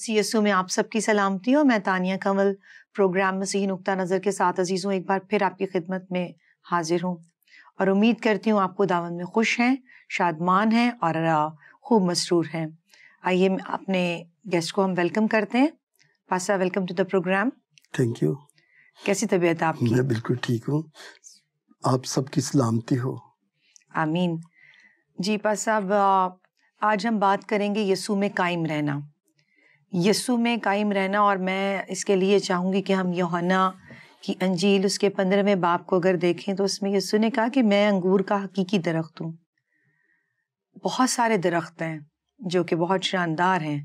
CSU में आप सबकी सलामती हो मैं तानिया कंवल प्रोग्राम मसीह नुकता नज़र के साथ अजीज़ों एक बार फिर आपकी खिदमत में हाजिर हूँ और उम्मीद करती हूँ आपको दावन में खुश हैं शादमान हैं और खूब मसरूर हैं आइए अपने गेस्ट को हम वेलकम करते हैं पासा welcome to the program thank you कैसी तबीयत आप मैं बिल्कुल ठीक हूँ आप सबकी सलामती हो आमीन जी पास साहब आज हम बात करेंगे यसू में कायम रहना यसु में कायम रहना और मैं इसके लिए चाहूँगी कि हम योहना की अंजील उसके पंद्रहवें बाप को अगर देखें तो उसमें यसु ने कहा कि मैं अंगूर का हकीकी दरख्त हूँ बहुत सारे दरख्त हैं जो कि बहुत शानदार हैं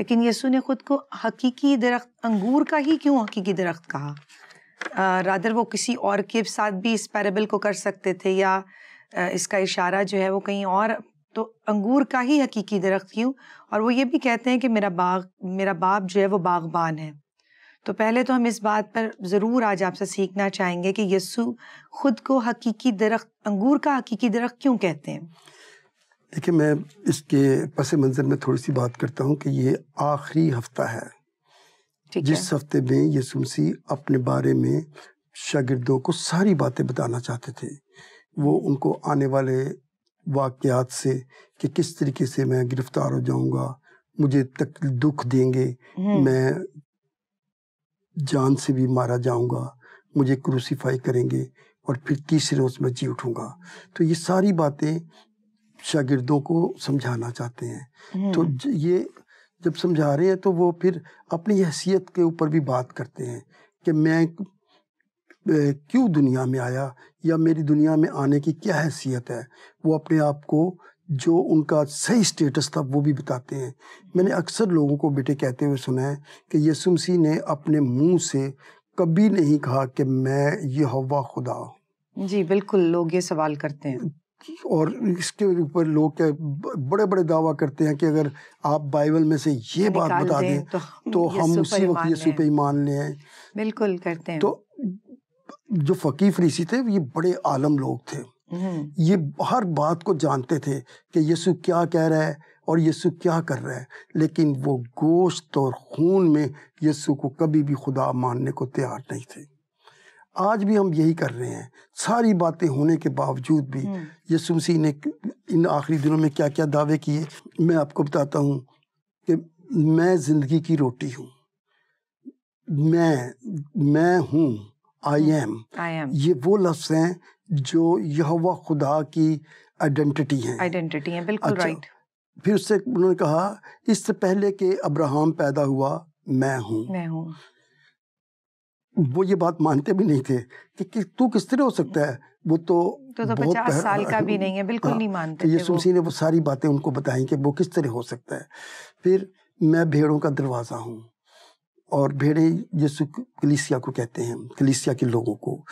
लेकिन यसु ने ख़ुद को हकीकी दरख्त अंगूर का ही क्यों हकीकी दरख्त कहा रादर वो किसी और के साथ भी इस पैरेबल को कर सकते थे या इसका इशारा जो है वो कहीं और तो अंगूर का ही हकीकी दरख्त क्यों और वो ये भी कहते हैं कि मेरा बाग मेरा बाप जो है वो बागबान है तो पहले तो हम इस बात पर ज़रूर आज आपसे सीखना चाहेंगे कि यस्सु खुद को हकीकी दरख्त अंगूर का हकीकी दरख्त क्यों कहते हैं देखिए मैं इसके पस मंज़र में थोड़ी सी बात करता हूँ कि ये आखिरी हफ्ता है जिस है? हफ्ते में यसु मसीह अपने बारे में शागिदों को सारी बातें बताना चाहते थे वो उनको आने वाले वाक़ात से कि किस तरीके से मैं गिरफ़्तार हो जाऊंगा मुझे तक दुख देंगे हम्म। मैं जान से भी मारा जाऊंगा मुझे क्रूसीफाई करेंगे और फिर तीसरे रोज़ में जी उठूंगा तो ये सारी बातें शागिर्दों को समझाना चाहते हैं हम्म। तो ये जब समझा रहे हैं तो वो फिर अपनी हैसियत के ऊपर भी बात करते हैं कि मैं क्यों दुनिया में आया या मेरी दुनिया में आने की क्या हैसियत है वो अपने आप को जो उनका सही स्टेटस था वो भी बताते हैं मैंने अक्सर लोगों को बेटे कहते हुए सुना है कि यसुम सी ने अपने मुंह से कभी नहीं कहा कि मैं ये हवा खुदा जी बिल्कुल लोग ये सवाल करते हैं और इसके ऊपर लोग क्या बड़े बड़े दावा करते हैं कि अगर आप बाइबल में से ये बात बता दें तो, तो हम तो उसी वक्त यीशु पे ही मान लें बिल्कुल करते हैं तो जो फकीफ ऋषि थे ये बड़े आलम लोग थे हम्म। ये हर बात को जानते थे कि यीशु क्या कह रहा है और यीशु क्या कर रहा है लेकिन वो गोश्त और खून में यीशु को कभी भी खुदा मानने को तैयार नहीं थे आज भी हम यही कर रहे हैं सारी बातें होने के बावजूद भी हम्म। यीशु मसीह ने इन आखिरी दिनों में क्या क्या दावे किए मैं आपको बताता हूँ कि मैं ज़िंदगी की रोटी हूँ मैं मैं हूँ आई एम आई एम ये वो लफ्ज हैं जो यह खुदा की आइडेंटिटी है आइडेंटिटी है बिल्कुल अच्छा, राइट फिर उससे उन्होंने कहा इससे पहले के अब्राहम पैदा हुआ मैं हूँ मैं हूँ वो ये बात मानते भी नहीं थे कि, कि तू किस तरह हो सकता है वो तो तो, तो पचास साल का भी नहीं है बिल्कुल हाँ, नहीं मानते ये तो सुमसी ने वो सारी बातें उनको बताई कि वो किस तरह हो सकता है फिर मैं भेड़ों का दरवाज़ा हूँ और भेड़े यीशु कलीसिया को कहते हैं कलीसिया के लोगों को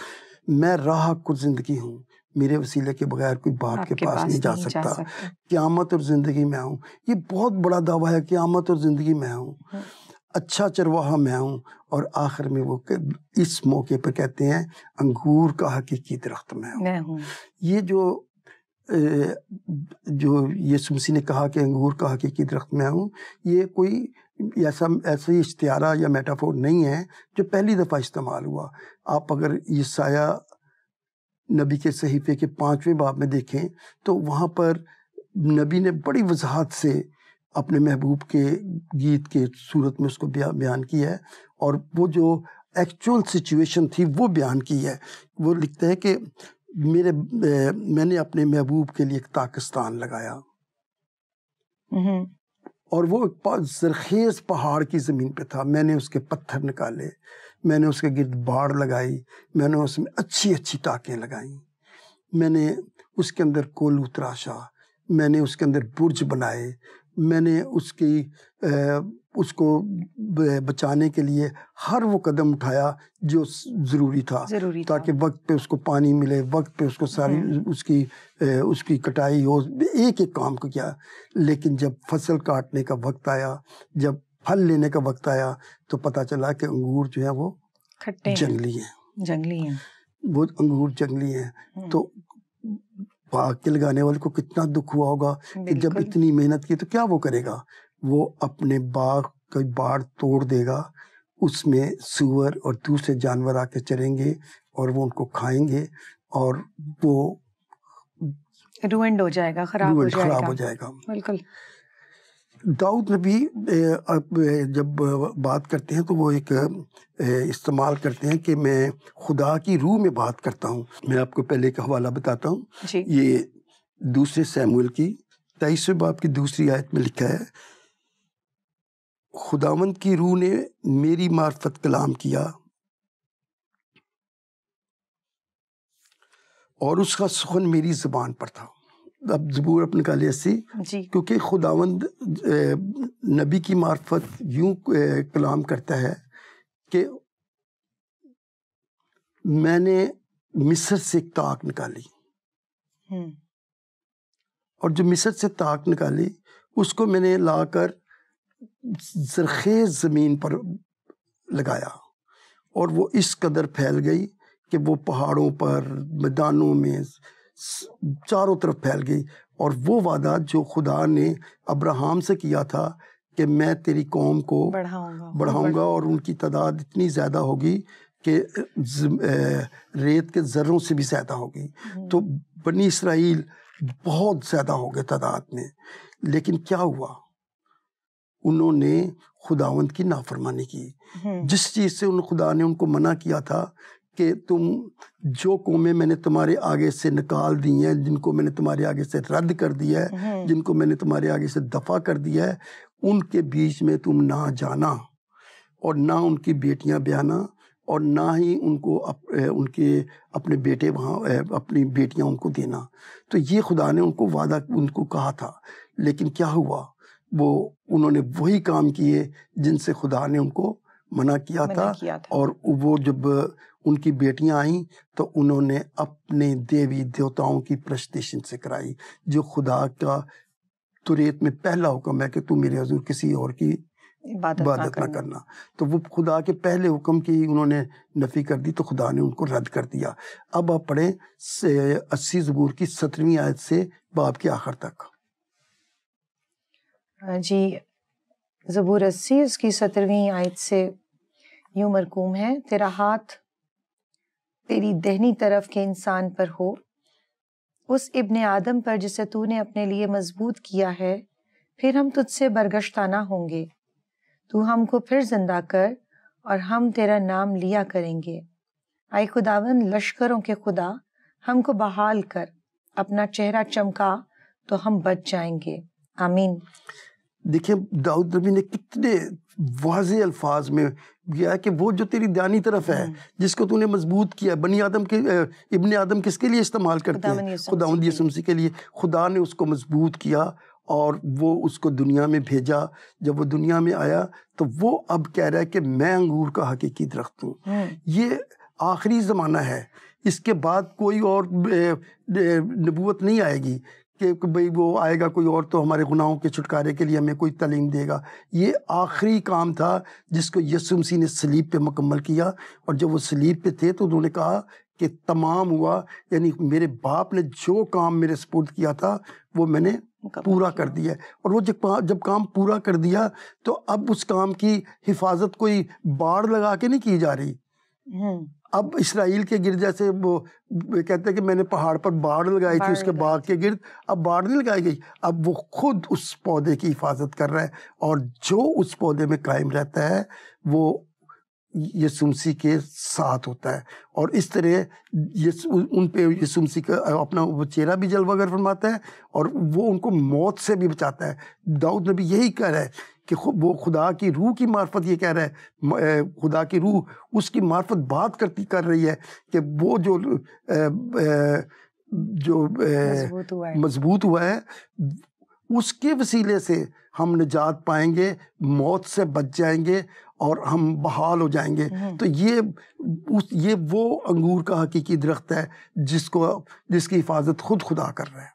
मैं राह को जिंदगी हूँ मेरे वसीले के बगैर कोई बाप के पास, पास नहीं जा नहीं सकता, सकता। क्यामत और जिंदगी में हूँ ये बहुत बड़ा दावा है क्यामत और जिंदगी में हूँ हाँ। अच्छा चरवाहा मैं हूँ और आखिर में वो इस मौके पर कहते हैं अंगूर का हकीकी दरख्त मैं हूँ ये जो जो ये सुमसी ने कहा कि अंगूर का हकीकी दरख्त मैं हूँ ये कोई ऐसा ऐसे इश्तारा या मेटाफोर नहीं है जो पहली दफ़ा इस्तेमाल हुआ आप अगर ईसाया नबी के सहीफे के पाँचवें बाब में देखें तो वहाँ पर नबी ने बड़ी वजाहत से अपने महबूब के गीत के सूरत में उसको बयान किया है और वो जो एक्चुअल सिचुएशन थी वो बयान की है वो लिखते हैं कि मेरे मैंने अपने महबूब के लिए एक ताकिस्तान लगाया हम्म। और वो एक जरखेज पहाड़ की ज़मीन पे था मैंने उसके पत्थर निकाले मैंने उसके गिरद बाड़ लगाई मैंने उसमें अच्छी अच्छी ताकें लगाई मैंने उसके अंदर कोलू तराशा मैंने उसके अंदर बुर्ज बनाए मैंने उसकी उसको बचाने के लिए हर वो कदम उठाया जो ज़रूरी था जरूरी ताकि वक्त पे उसको पानी मिले वक्त पे उसको सारी हम्म। उसकी उसकी कटाई हो एक एक काम को किया लेकिन जब फसल काटने का वक्त आया जब फल लेने का वक्त आया तो पता चला कि अंगूर जो है वो खट्टे जंगली हैं जंगली हैं वो अंगूर जंगली हैं हम्म। तो बाग के लगाने वाले को कितना दुख हुआ होगा कि जब इतनी मेहनत की तो क्या वो करेगा वो अपने बाग का बाढ़ तोड़ देगा उसमें सुअर और दूसरे जानवर आके चरेंगे और वो उनको खाएंगे और वो रुएंड हो जाएगा खराब हो जाएगा खराब हो जाएगा बिल्कुल दाऊद नबी जब बात करते हैं तो वो एक इस्तेमाल करते हैं कि मैं खुदा की रूह में बात करता हूँ मैं आपको पहले का हवाला बताता हूँ ये दूसरे सैमुअल की तेईसवें बाप की दूसरी आयत में लिखा है खुदावंत की रूह ने मेरी मार्फत कलाम किया और उसका सुखन मेरी जुबान पर था अब जबूर अपने काले सी क्योंकि खुदावंद नबी की मार्फत यूं कलाम करता है कि मैंने मिस्र से एक ताक निकाली हम्म। और जो मिस्र से ताक निकाली उसको मैंने लाकर जरखेज ज़मीन पर लगाया और वो इस कदर फैल गई कि वो पहाड़ों पर मैदानों में चारों तरफ फैल गई और वो वादा जो खुदा ने अब्राहम से किया था कि मैं तेरी कौम को बढ़ाऊंगा बढ़ाऊंगा और उनकी तादाद इतनी ज़्यादा होगी कि रेत के ज़र्रों से भी ज़्यादा होगी हम्म। तो बनी इसराइल बहुत ज़्यादा हो गए तादाद में लेकिन क्या हुआ उन्होंने खुदावंत की नाफरमानी की हम्म। जिस चीज़ से उन खुदा ने उनको मना किया था कि तुम जो कौमें मैंने तुम्हारे आगे से निकाल दी हैं जिनको मैंने तुम्हारे आगे से रद्द कर दिया है हम्म। जिनको मैंने तुम्हारे आगे से दफ़ा कर दिया है उनके बीच में तुम ना जाना और ना उनकी बेटियां ब्याना और ना ही उनको अप, उनके अपने बेटे वहाँ अपनी बेटियां उनको देना तो ये खुदा ने उनको वादा उनको कहा था लेकिन क्या हुआ वो उन्होंने वही काम किए जिनसे खुदा ने उनको मना किया, मना था, किया था और वो जब उनकी बेटियां आईं तो उन्होंने अपने देवी देवताओं की प्रस्तेशन से कराई जो खुदा का तुरेत में पहला हुक्म है कि तू मेरे हजूर किसी और की इबादत ना करना तो वो खुदा के पहले हुक्म की उन्होंने नफ़ी कर दी तो खुदा ने उनको रद्द कर दिया अब आप पढ़ें अस्सी जबूर की सत्रहवीं आयत से बाप के आखिर तक जी ज़बूर अस्सी उसकी सत्रहवीं आयत से यूं मरकूम है तेरा हाथ तेरी दहनी तरफ के इंसान पर हो उस इब्ने आदम पर जिसे तूने अपने लिए मजबूत किया है फिर हम तुझसे बरगश्ताना होंगे तू हमको फिर जिंदा कर और हम तेरा नाम लिया करेंगे आए खुदावन लश्करों के खुदा हमको बहाल कर अपना चेहरा चमका तो हम बच जाएंगे आमीन देखें दाऊद नबी ने कितने वाज अल्फाज में किया है कि वो जो तेरी दानी तरफ है हम्म। जिसको तूने मजबूत किया बनी आदम के इबन आदम किसके लिए इस्तेमाल करते हैं खुदा यसमसी के लिए खुदा ने उसको मजबूत किया और वो उसको दुनिया में भेजा जब वो दुनिया में आया तो वो अब कह रहा है कि मैं अंगूर का हकीकी दरख्त हूँ हम्म। ये आखिरी ज़माना है इसके बाद कोई और नबूत नहीं आएगी कि भाई वो आएगा कोई और तो हमारे गुनाहों के छुटकारे के लिए हमें कोई तलीम देगा ये आखिरी काम था जिसको यसुम सी ने सलीब पे मुकम्मल किया और जब वो सलीब पे थे तो उन्होंने कहा कि तमाम हुआ यानी मेरे बाप ने जो काम मेरे सपोर्ट किया था वो मैंने पूरा कर दिया और वो जब जब काम पूरा कर दिया तो अब उस काम की हिफाजत कोई बाढ़ लगा के नहीं की जा रही हम्म। अब इसराइल के गिरजा से वो कहते हैं कि मैंने पहाड़ पर बाढ़ लगाई थी उसके बाग के गिर्द अब बाढ़ नहीं लगाई गई अब वो खुद उस पौधे की हिफाजत कर रहा है और जो उस पौधे में कायम रहता है वो यसुमसी के साथ होता है और इस तरह उन पे यसुमसी का अपना वो चेहरा भी जलवागर फरमाता है और वो उनको मौत से भी बचाता है दाऊद ने भी यही कह रहा है कि खुद वो खुदा की रूह की मार्फत ये कह रहा है खुदा की रूह उसकी मार्फत बात करती कर रही है कि वो जो ए, ए, जो मजबूत हुआ है उसके वसीले से हम निजात पाएंगे मौत से बच जाएंगे और हम बहाल हो जाएंगे हम्म। तो ये उस ये वो अंगूर का हकीकी दरख्त है जिसको जिसकी हिफाजत खुद खुदा कर रहा है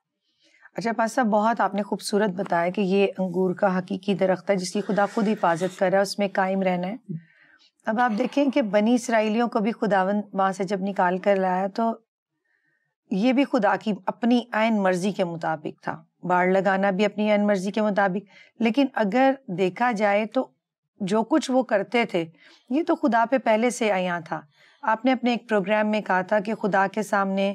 अच्छा पास साहब बहुत आपने खूबसूरत बताया कि ये अंगूर का हकीकी दरख्त है जिसकी खुदा खुद हिफाजत कर रहा है उसमें कायम रहना है अब आप देखें कि बनी इसराइलियों को भी खुदावन वहां से जब निकाल कर लाया तो ये भी खुदा की अपनी आयन मर्जी के मुताबिक था बाढ़ लगाना भी अपनी आयन मर्जी के मुताबिक लेकिन अगर देखा जाए तो जो कुछ वो करते थे ये तो खुदा पे पहले से आया था आपने अपने एक प्रोग्राम में कहा था कि खुदा के सामने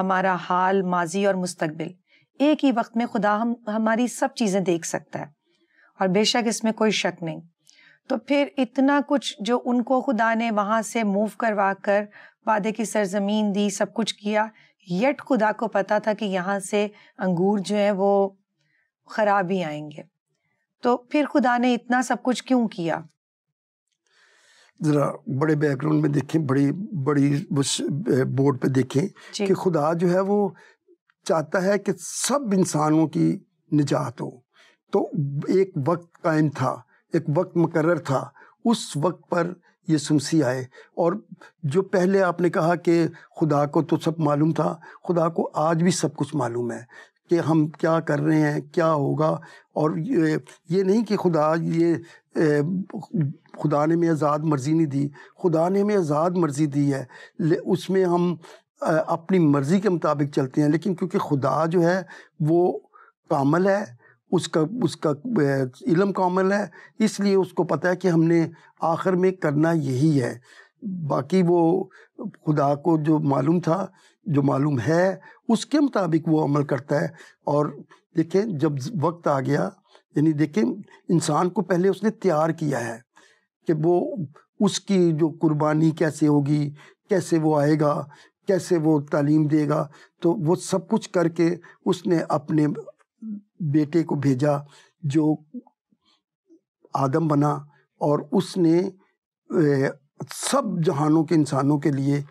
हमारा हाल माजी और मुस्तबिल एक ही वक्त में खुदा हम हमारी सब चीज़ें देख सकता है और बेशक इसमें कोई शक नहीं तो फिर इतना कुछ जो उनको खुदा ने वहां से मूव करवा कर वादे की सरजमीन दी सब कुछ किया येट खुदा को पता था कि यहाँ से अंगूर जो है वो ख़राब ही आएंगे तो फिर खुदा ने इतना सब कुछ क्यों किया ज़रा बड़े बैकग्राउंड में देखें बड़ी बड़ी बोर्ड पे देखें कि खुदा जो है वो चाहता है कि सब इंसानों की निजात हो तो एक वक्त कायम था एक वक्त मुकर था उस वक्त पर ये सुमसी आए और जो पहले आपने कहा कि खुदा को तो सब मालूम था खुदा को आज भी सब कुछ मालूम है कि हम क्या कर रहे हैं क्या होगा और ये, ये नहीं कि खुदा ये ए, खुदा ने हमें आज़ाद मर्ज़ी नहीं दी खुदा ने हमें आज़ाद मर्ज़ी दी है उसमें हम अपनी मर्ज़ी के मुताबिक चलते हैं लेकिन क्योंकि खुदा जो है वो कामल है उसका उसका इलम कामल है इसलिए उसको पता है कि हमने आखिर में करना यही है बाकी वो खुदा को जो मालूम था जो मालूम है उसके मुताबिक वो अमल करता है और देखें जब वक्त आ गया यानी देखें इंसान को पहले उसने तैयार किया है कि वो उसकी जो कुर्बानी कैसे होगी कैसे वो आएगा कैसे वो तालीम देगा तो वो सब कुछ करके उसने अपने बेटे को भेजा जो आदम बना और उसने सब जहानों के इंसानों के लिए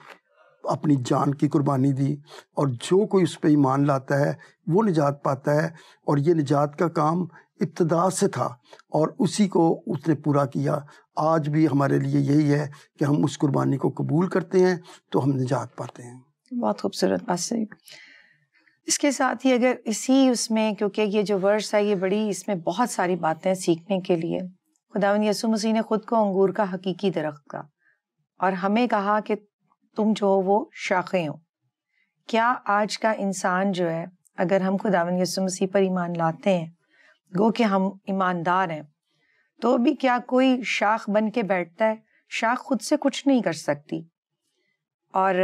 अपनी जान की कुर्बानी दी और जो कोई उस पर ईमान लाता है वो निजात पाता है और ये निजात का काम इब्तदा से था और उसी को उसने पूरा किया आज भी हमारे लिए यही है कि हम उस कुर्बानी को कबूल करते हैं तो हम निजात पाते हैं बहुत खूबसूरत बात सही इसके साथ ही अगर इसी उसमें क्योंकि ये जो वर्ष है ये बड़ी इसमें बहुत सारी बातें सीखने के लिए खुदा यसु मसीह ने खुद को अंगूर का हकीकी दरख्त का और हमें कहा कि तुम जो हो वो शाखें हो क्या आज का इंसान जो है अगर हम खुदावन यसु मसीह पर ईमान लाते हैं गो कि हम ईमानदार हैं तो भी क्या कोई शाख बन के बैठता है शाख खुद से कुछ नहीं कर सकती और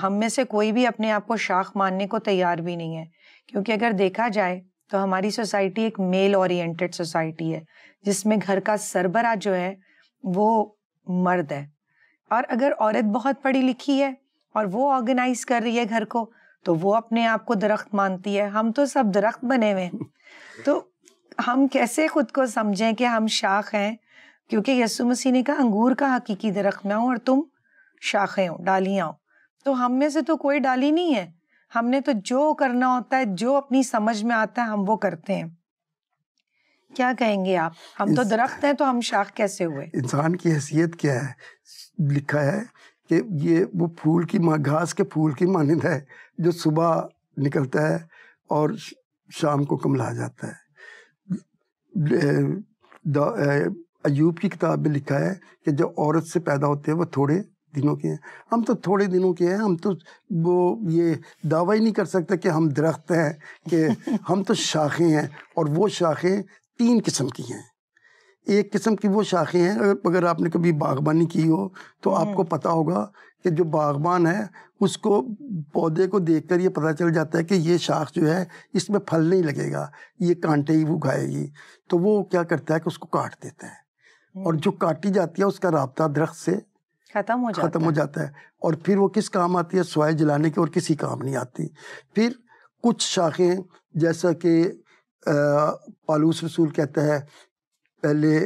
हम में से कोई भी अपने आप को शाख मानने को तैयार भी नहीं है क्योंकि अगर देखा जाए तो हमारी सोसाइटी एक मेल ओरिएंटेड सोसाइटी है जिसमें घर का सरबरा जो है वो मर्द है और अगर औरत बहुत पढ़ी लिखी है और वो ऑर्गेनाइज कर रही है घर को तो वो अपने आप को दरख्त मानती है हम तो सब दरख्त बने हुए हैं तो हम कैसे खुद को समझें कि हम शाख हैं क्योंकि यसु मसीह ने कहा अंगूर का हकीकी दरख्त में हूँ और तुम शाखें हो डालियाँ हो तो हम में से तो कोई डाली नहीं है हमने तो जो करना होता है जो अपनी समझ में आता है हम वो करते हैं क्या कहेंगे आप हम तो दरख्त हैं तो हम शाख कैसे हुए इंसान की हैसियत क्या है लिखा है कि ये वो फूल की माँ घास के फूल की मानंद है जो सुबह निकलता है और शाम को कमला जाता है अयूब की किताब में लिखा है कि जो औरत से पैदा होते हैं वो थोड़े दिनों के हैं हम तो थोड़े दिनों के हैं हम तो वो ये दावा ही नहीं कर सकते कि हम दरख्त हैं कि हम तो शाखें हैं और वो शाखें तीन किस्म की हैं एक किस्म की वो शाखें हैं अगर अगर आपने कभी बागबानी की हो तो हम्म। आपको पता होगा कि जो बागबान है उसको पौधे को देखकर ये पता चल जाता है कि ये शाख जो है इसमें फल नहीं लगेगा ये कांटे ही वो खाएगी तो वो क्या करता है कि उसको काट देता है हम्म। और जो काटी जाती है उसका रबता दरख्त से खत्म हो खत्म हो जाता है और फिर वो किस काम आती है सोए जलाने के और किसी काम नहीं आती फिर कुछ शाखें जैसा कि पालूस रसूल कहता है पहले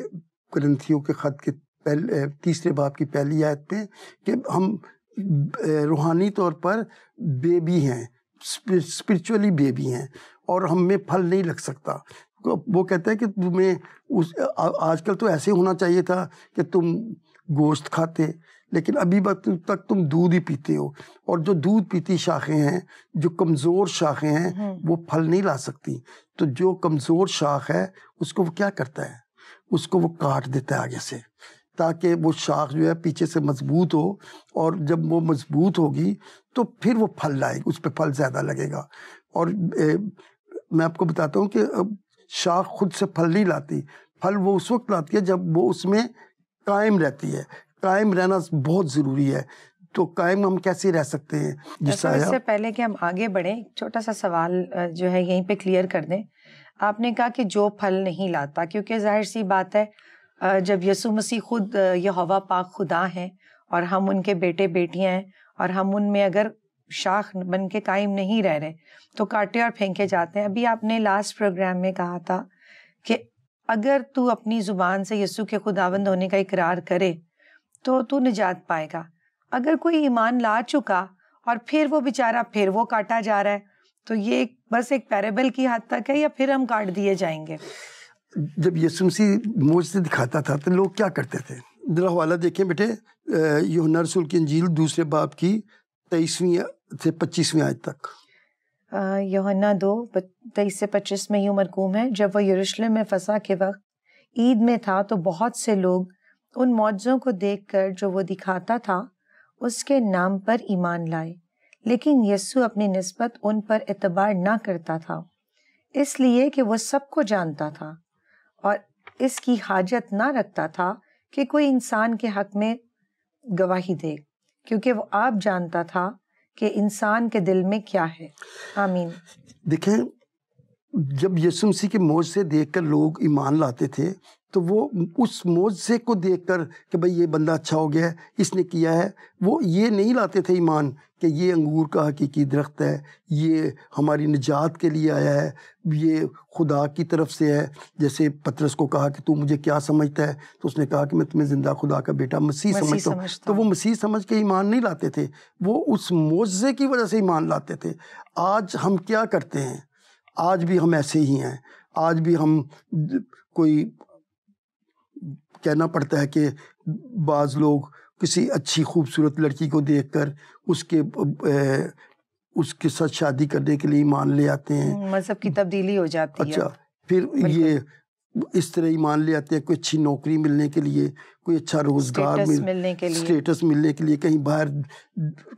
ग्रंथियों के ख़त के पहले तीसरे बाप की पहली आयत में कि हम रूहानी तौर पर बेबी हैं स्पिरिचुअली बेबी हैं और हम में फल नहीं लग सकता तो वो कहता है कि तुम्हें उस आजकल तो ऐसे होना चाहिए था कि तुम गोश्त खाते लेकिन अभी तक तुम दूध ही पीते हो और जो दूध पीती शाखें हैं जो कमज़ोर शाखें हैं हम्म। वो फल नहीं ला सकती तो जो कमज़ोर शाख है उसको वो क्या करता है उसको वो काट देता है आगे से ताकि वो शाख जो है पीछे से मजबूत हो और जब वो मजबूत होगी तो फिर वो फल लाएगी उस पर फल ज़्यादा लगेगा और ए, मैं आपको बताता हूँ कि शाख खुद से फल नहीं लाती फल वो उस वक्त लाती है जब वो उसमें कायम रहती है कायम रहना बहुत ज़रूरी है तो कायम हम कैसे रह सकते हैं जिससे पहले कि हम आगे बढ़ें छोटा सा सवाल जो है यहीं पे क्लियर कर दें आपने कहा कि जो फल नहीं लाता क्योंकि जाहिर सी बात है जब यसु मसीह खुद यह हवा पाक खुदा हैं और हम उनके बेटे बेटियां हैं और हम उनमें अगर शाख बन के कायम नहीं रह रहे तो काटे और फेंके जाते हैं अभी आपने लास्ट प्रोग्राम में कहा था कि अगर तू अपनी ज़ुबान से यसु के खुदावंद होने का इकरार करे तो तू निजात पाएगा अगर कोई ईमान ला चुका और फिर वो बेचारा फिर वो काटा जा रहा है तो ये बस एक पैरेबल की हद तक है या फिर हम काट दिए जाएंगे जब यीशु मसीह मोज से दिखाता था तो लोग क्या करते थे जरा हवाला देखें बेटे योहना रसूल की अंजील दूसरे बाप की तेईसवीं से पच्चीसवीं आज तक योना दो तेईस से पच्चीस में यूँ मरकूम है जब वह यरूशलेम में फंसा के वक्त ईद में था तो बहुत से लोग उन मौजों को देखकर जो वो दिखाता था उसके नाम पर ईमान लाए लेकिन यस्सु अपनी नस्बत उन पर एतबार ना करता था इसलिए कि वह सबको जानता था और इसकी हाजत ना रखता था कि कोई इंसान के हक में गवाही दे क्योंकि वो आप जानता था कि इंसान के दिल में क्या है आमीन देखें जब यसु के मौत से देखकर लोग ईमान लाते थे तो वो उस मोजे को देख कर कि भाई ये बंदा अच्छा हो गया है इसने किया है वो ये नहीं लाते थे ईमान कि ये अंगूर का हकीकी दरख्त है ये हमारी निजात के लिए आया है ये खुदा की तरफ से है जैसे पत्रस को कहा कि तू मुझे क्या समझता है तो उसने कहा कि मैं तुम्हें ज़िंदा खुदा का बेटा मसीह समझता, समझता हूँ तो वो मसीह समझ के ईमान नहीं लाते थे वो उस मोज़े की वजह से ईमान लाते थे आज हम क्या करते हैं आज भी हम ऐसे ही हैं आज भी हम कोई कहना पड़ता है कि बाज़ लोग किसी अच्छी खूबसूरत लड़की को देखकर उसके ए, उसके साथ शादी करने के लिए ईमान ले आते हैं मजहब हम्म, मतलब की तब्दीली हो जाती अच्छा, है अच्छा फिर ये इस तरह ईमान ले आते हैं कोई अच्छी नौकरी मिलने के लिए कोई अच्छा रोजगार मिल, मिलने के लिए स्टेटस मिलने के लिए कहीं बाहर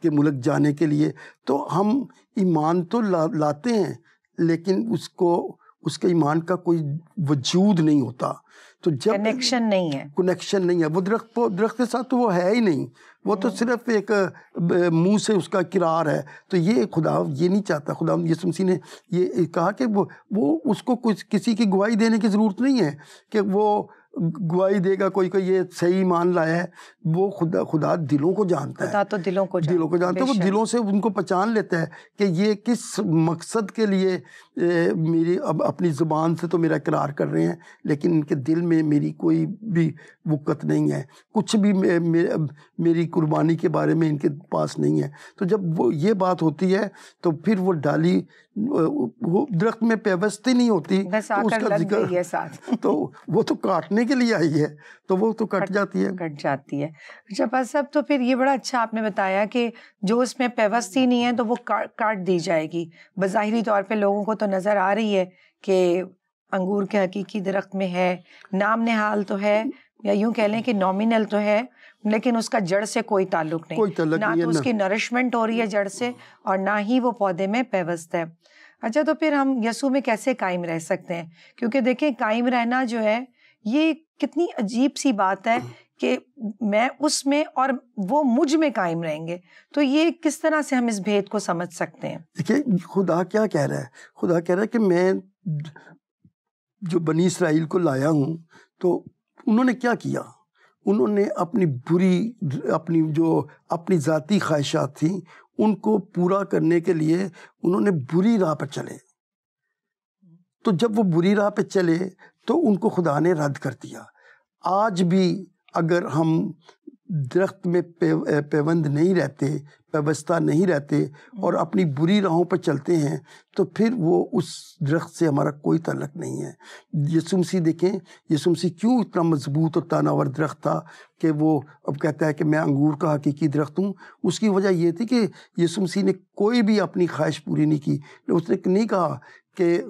के मुल्क जाने के लिए तो हम ईमान तो ला, लाते हैं लेकिन उसको उसके ईमान का कोई वजूद नहीं होता तो जब कनेक्शन नहीं है कनेक्शन नहीं है वो दरख्त वो दरख्त के साथ तो वो है ही नहीं वो तो हम्म। सिर्फ एक मुंह से उसका किरार है तो ये खुदा ये नहीं चाहता खुदा यसुम ने ये कहा कि वो वो उसको कुछ किसी की गवाही देने की ज़रूरत नहीं है कि वो गुआई देगा कोई कोई ये सही ईमान लाया है वो खुदा खुदा दिलों को जानता खुदा है तो दिलों को दिलों को जानता है वो दिलों से उनको पहचान लेता है कि ये किस मकसद के लिए ए, मेरी अब अपनी ज़ुबान से तो मेरा इकरार कर रहे हैं लेकिन इनके दिल में मेरी कोई भी वक़्त नहीं है कुछ भी मे, मे, मेरी कुर्बानी के बारे में इनके पास नहीं है तो जब वो ये बात होती है तो फिर वो डाली वो दरख्त में पेवस्ती नहीं होती तो उसका जिक्र है साथ तो वो तो काटने के लिए आई है तो वो तो कट, कट जाती है कट जाती है अच्छा बस साहब तो फिर ये बड़ा अच्छा आपने बताया कि जो उसमें पेवस्ती नहीं है तो वो का, काट दी जाएगी बज़ाहरी तौर पे लोगों को तो नज़र आ रही है कि अंगूर के हकीकी दरख्त में है नाम निहाल तो है या यूं कह लें कि नॉमिनल तो है लेकिन उसका जड़ से कोई ताल्लुक नहीं कोई ना तो उसकी नरिशमेंट हो रही है जड़ से और ना ही वो पौधे में पेवस्त है अच्छा तो फिर हम यसु में कैसे कायम रह सकते हैं क्योंकि देखें कायम रहना जो है ये कितनी अजीब सी बात है कि मैं उसमें और वो मुझ में कायम रहेंगे तो ये किस तरह से हम इस भेद को समझ सकते हैं देखिए खुदा क्या कह रहा है खुदा कह रहा है कि मैं जो बनी इसराइल को लाया हूँ तो उन्होंने क्या किया उन्होंने अपनी बुरी अपनी जो अपनी ज़ाती ख्वाहिशात थी उनको पूरा करने के लिए उन्होंने बुरी राह पर चले तो जब वो बुरी राह पर चले तो उनको खुदा ने रद्द कर दिया आज भी अगर हम दरख्त में पे, पेबंद नहीं रहते व्यवस्था नहीं रहते और अपनी बुरी राहों पर चलते हैं तो फिर वो उस दरख्त से हमारा कोई तलक नहीं है यसुम सी देखें यसुमसी क्यों इतना मजबूत और तानावर दरख्त था कि वो अब कहता है कि मैं अंगूर का हकीकी दरख्त हूँ उसकी वजह ये थी कि यसुमसी ने कोई भी अपनी ख्वाहिश पूरी नहीं की उसने नहीं कहा कि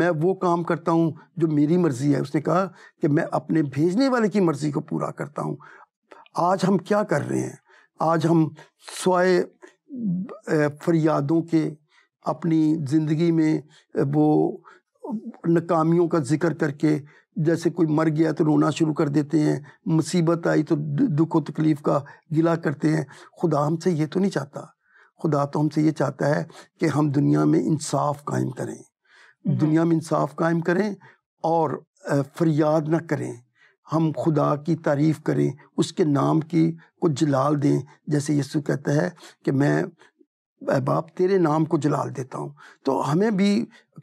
मैं वो काम करता हूँ जो मेरी मर्ज़ी है उसने कहा कि मैं अपने भेजने वाले की मर्ज़ी को पूरा करता हूँ आज हम क्या कर रहे हैं आज हम स्वय फरियादों के अपनी ज़िंदगी में वो नाकामियों का जिक्र करके जैसे कोई मर गया तो रोना शुरू कर देते हैं मुसीबत आई तो दुख व तकलीफ़ का गिला करते हैं खुदा हमसे ये तो नहीं चाहता खुदा तो हमसे ये चाहता है कि हम दुनिया में इंसाफ कायम करें हम्म। दुनिया में इंसाफ कायम करें और फरियाद ना करें हम खुदा की तारीफ़ करें उसके नाम की को जलाल दें जैसे यीशु कहता है कि मैं बाप तेरे नाम को जलाल देता हूँ तो हमें भी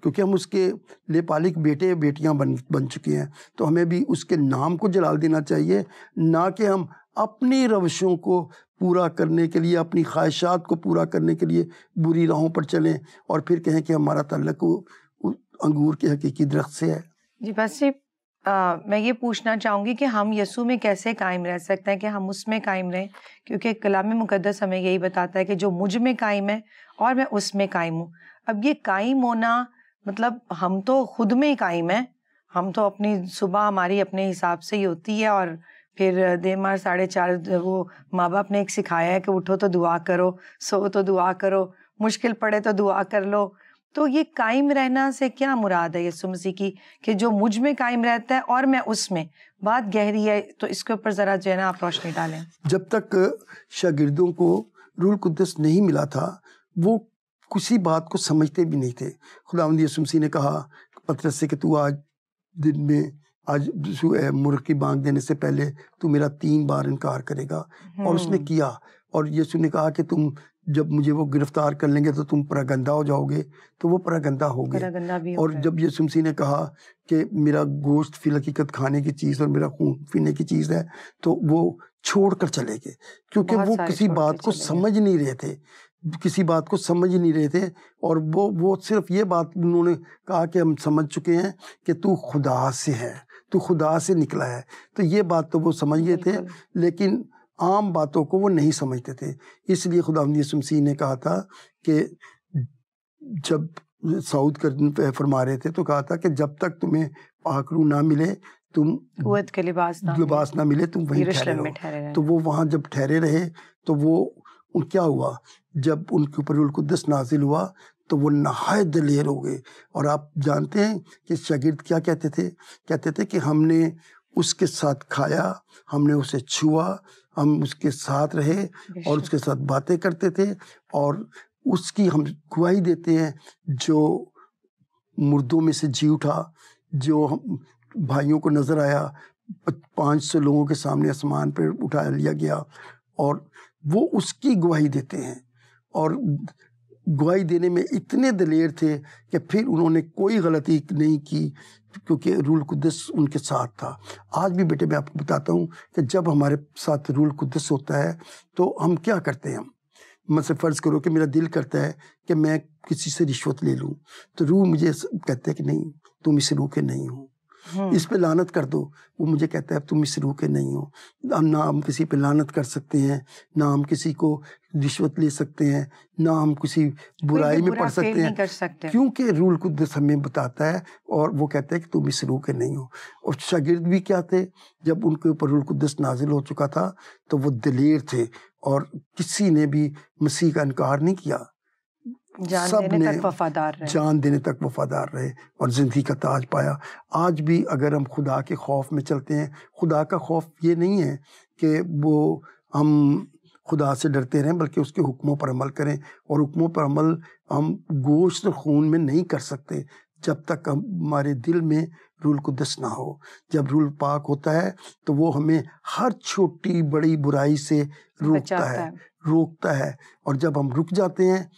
क्योंकि हम उसके लेपालिक बेटे बेटियाँ बन बन चुके हैं तो हमें भी उसके नाम को जलाल देना चाहिए ना कि हम अपनी रवशों को पूरा करने के लिए अपनी ख्वाहिशात को पूरा करने के लिए बुरी राहों पर चलें और फिर कहें कि हमारा तल्लक अंगूर के हकीकी दरख्त से है जी बस आ, मैं ये पूछना चाहूँगी कि हम यसु में कैसे कायम रह सकते हैं कि हम उसमें कायम रहें क्योंकि कलाम मुकदस हमें यही बताता है कि जो मुझ में कायम है और मैं उसमें कायम हूँ अब ये कायम होना मतलब हम तो खुद में ही कायम है हम तो अपनी सुबह हमारी अपने हिसाब से ही होती है और फिर मार साढ़े चार वो माँ बाप ने एक सिखाया है कि उठो तो दुआ करो सो तो दुआ करो मुश्किल पड़े तो दुआ कर लो तो ये कायम रहना से क्या मुराद है यसु मसीह की कि जो मुझ में कायम रहता है और मैं उसमें बात गहरी है तो इसके ऊपर ज़रा जो है ना आप रोशनी डालें जब तक शागिर्दों को रूल कुदस नहीं मिला था वो किसी बात को समझते भी नहीं थे खुदा खुदावंद यसुमसी ने कहा पत्र से कि तू आज दिन में आज मुर्ग की बांग देने से पहले तू मेरा तीन बार इनकार करेगा और उसने हम्म। किया और यीशु ने कहा कि तुम जब मुझे वो गिरफ्तार कर लेंगे तो तुम परागंदा हो जाओगे तो वो परागंदा हो गए और जब ये सुमसी ने कहा कि मेरा गोश्त फिल हकीकत खाने की चीज़ और मेरा खून पीने की चीज़ है तो वो छोड़ कर चले गए क्योंकि वो किसी बात को समझ नहीं रहे थे किसी बात को समझ नहीं रहे थे और वो वो सिर्फ ये बात उन्होंने कहा कि हम समझ चुके हैं कि तू खुदा से है तू खुदा से निकला है तो ये बात तो वो समझ गए थे लेकिन आम बातों को वो नहीं समझते थे इसलिए खुदा मसीह ने कहा था कि जब सऊद कर फरमा रहे थे तो कहा था कि जब तक तुम्हें पाखरू ना मिले तुम के लिबास ना लिबास ना मिले तुम वहीं ठहरे रहे तो वो वहाँ जब ठहरे रहे तो वो क्या हुआ जब उनके ऊपर उलकुदस नाजिल हुआ तो वो नहाय दलेर हो गए और आप जानते हैं कि शागिर्द क्या कहते थे कहते थे कि हमने उसके साथ खाया हमने उसे छुआ हम उसके साथ रहे और उसके साथ बातें करते थे और उसकी हम गुवाही देते हैं जो मुर्दों में से जी उठा जो हम भाइयों को नज़र आया पाँच सौ लोगों के सामने आसमान पर उठा लिया गया और वो उसकी गुवाही देते हैं और गुआई देने में इतने दलेर थे कि फिर उन्होंने कोई गलती नहीं की क्योंकि रूल कुदस उनके साथ था आज भी बेटे मैं आपको बताता हूँ कि जब हमारे साथ रूल कुदस होता है तो हम क्या करते हैं हम मतलब फ़र्ज़ करो कि मेरा दिल करता है कि मैं किसी से रिश्वत ले लूँ तो रूह मुझे कहते हैं कि नहीं तुम इस रूह के नहीं हो हाँ। इस पे लानत कर दो वो मुझे कहता है अब तुम इस रूह के नहीं हो अब ना हम किसी पे लानत कर सकते हैं ना हम किसी को रिश्वत ले सकते हैं ना हम किसी बुराई में पड़ सकते हैं सकते। क्योंकि रूल कुदस हमें बताता है और वो कहता है कि तुम इस रूह के नहीं हो और शागिर्द भी क्या थे जब उनके ऊपर रूल कुदस नाजिल हो चुका था तो वो दलेर थे और किसी ने भी मसीह का इनकार नहीं किया जान सब देने ने तक वफादार रहे जान देने तक वफादार रहे और ज़िंदगी का ताज पाया आज भी अगर हम खुदा के खौफ में चलते हैं खुदा का खौफ ये नहीं है कि वो हम खुदा से डरते रहें बल्कि उसके हुक्मों पर अमल करें और हुक्मों पर अमल हम गोश्त खून में नहीं कर सकते जब तक हमारे दिल में रूल कुदस ना हो जब रूल पाक होता है तो वो हमें हर छोटी बड़ी बुराई से रोकता है, है रोकता है और जब हम रुक जाते हैं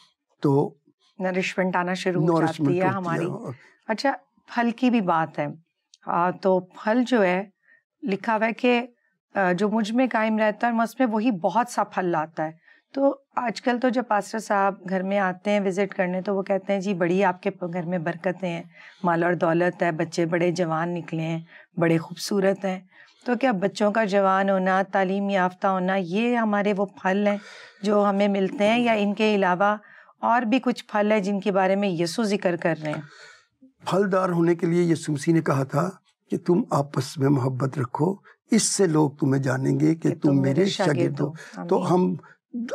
तो नरिशमेंट आना शुरू हो जाती है हमारी अच्छा फल की भी बात है आ, तो फल जो है लिखा हुआ है कि जो मुझ में कायम रहता है मुझमें वही बहुत सा फल लाता है तो आजकल तो जब पास्टर साहब घर में आते हैं विज़िट करने तो वो कहते हैं जी बड़ी आपके घर में बरकतें हैं माल और दौलत है बच्चे बड़े जवान निकले हैं बड़े खूबसूरत हैं तो क्या बच्चों का जवान होना तालीम याफ्ता होना ये हमारे वो फल हैं जो हमें मिलते हैं या इनके अलावा और भी कुछ फल है जिनके बारे में यसु जिक्र कर रहे हैं फलदार होने के लिए यसूसी ने कहा था कि तुम आपस में मोहब्बत रखो इससे लोग तुम्हें जानेंगे कि, तुम, तुम मेरे शागिर्द हो तो हम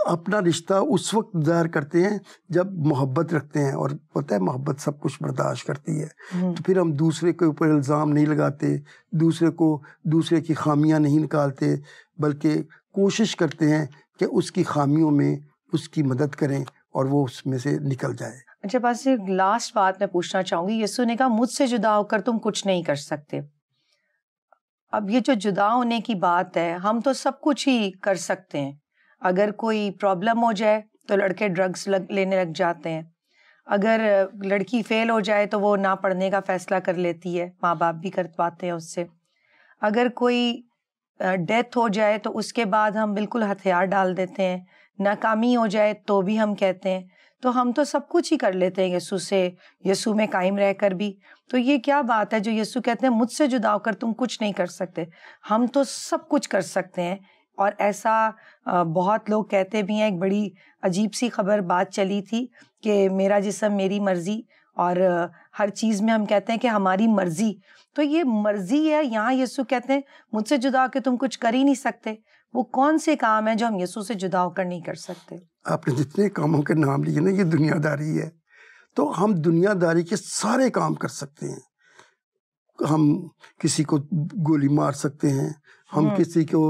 अपना रिश्ता उस वक्त दायर करते हैं जब मोहब्बत रखते हैं और पता है मोहब्बत सब कुछ बर्दाश्त करती है हम्म। तो फिर हम दूसरे के ऊपर इल्ज़ाम नहीं लगाते दूसरे को दूसरे की खामियां नहीं निकालते बल्कि कोशिश करते हैं कि उसकी खामियों में उसकी मदद करें और वो उसमें से निकल जाए अच्छा पास लास्ट बात मैं पूछना चाहूंगी यीशु ने कहा मुझसे जुदा होकर तुम कुछ नहीं कर सकते अब ये जो जुदा होने की बात है हम तो सब कुछ ही कर सकते हैं अगर कोई प्रॉब्लम हो जाए तो लड़के ड्रग्स लग, लेने लग जाते हैं अगर लड़की फेल हो जाए तो वो ना पढ़ने का फैसला कर लेती है माँ बाप भी कर पाते हैं उससे अगर कोई डेथ हो जाए तो उसके बाद हम बिल्कुल हथियार डाल देते हैं नाकामी हो जाए तो भी हम कहते हैं तो हम तो सब कुछ ही कर लेते हैं यसु से यसु में कायम रह कर भी तो ये क्या बात है जो यसु कहते हैं मुझसे जुदा होकर तुम कुछ नहीं कर सकते हम तो सब कुछ कर सकते हैं और ऐसा बहुत लोग कहते भी हैं एक बड़ी अजीब सी खबर बात चली थी कि मेरा जिसम मेरी मर्ज़ी और हर चीज़ में हम कहते हैं कि हमारी मर्ज़ी तो ये मर्ज़ी है यहाँ यसु कहते हैं मुझसे जुदा के तुम कुछ कर ही नहीं सकते वो कौन से काम है जो हम यसु से जुदा होकर नहीं कर सकते आपने जितने कामों के नाम लिए ना ये दुनियादारी है तो हम दुनियादारी के सारे काम कर सकते हैं हम किसी को गोली मार सकते हैं हम हम्म। किसी को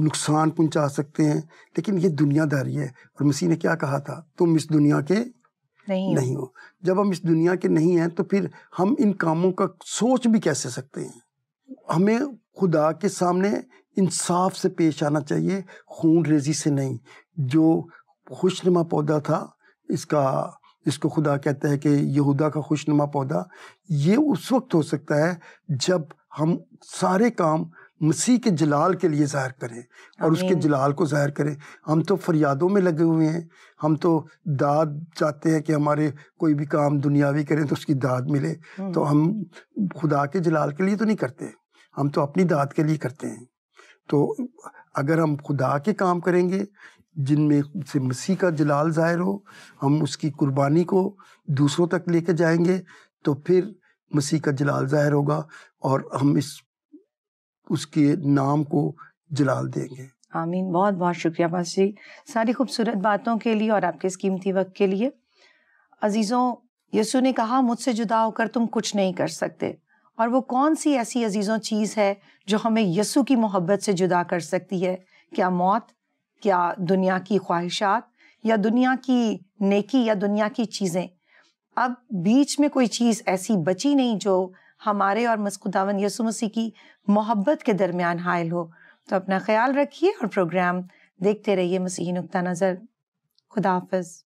नुकसान पहुंचा सकते हैं लेकिन ये दुनियादारी है और मसीह ने क्या कहा था तुम इस दुनिया के नहीं, नहीं हो जब हम इस दुनिया के नहीं हैं तो फिर हम इन कामों का सोच भी कैसे सकते हैं हमें खुदा के सामने इंसाफ से पेश आना चाहिए खून रेजी से नहीं जो खुशनुमा पौधा था इसका इसको खुदा कहता है कि यहूदा का खुशनुमा पौधा ये उस वक्त हो सकता है जब हम सारे काम मसीह के जलाल के लिए ज़ाहिर करें और उसके जलाल को ज़ाहिर करें हम तो फरियादों में लगे हुए हैं हम तो दाद चाहते हैं कि हमारे कोई भी काम दुनियावी करें तो उसकी दाद मिले हम्म। तो हम खुदा के जलाल के लिए तो नहीं करते हम तो अपनी दाद के लिए करते हैं तो अगर हम खुदा के काम करेंगे जिनमें से मसीह का जलाल ज़ाहिर हो हम उसकी कुर्बानी को दूसरों तक लेके जाएंगे तो फिर मसीह का जलाल ज़ाहिर होगा और हम इस उसके नाम को जलाल देंगे आमीन बहुत बहुत शुक्रिया पास्टर जी सारी खूबसूरत बातों के लिए और आपके इस कीमती वक्त के लिए अजीज़ों यसु ने कहा मुझसे जुदा होकर तुम कुछ नहीं कर सकते और वो कौन सी ऐसी अजीज़ों चीज़ है जो हमें यसु की मोहब्बत से जुदा कर सकती है क्या मौत क्या दुनिया की ख्वाहिशात या दुनिया की नेकी या दुनिया की चीज़ें अब बीच में कोई चीज़ ऐसी बची नहीं जो हमारे और मस्कुदावन यसु मसीह की मोहब्बत के दरमियान हायल हो तो अपना ख्याल रखिए और प्रोग्राम देखते रहिए मसीही नुकता नज़र खुदाफ़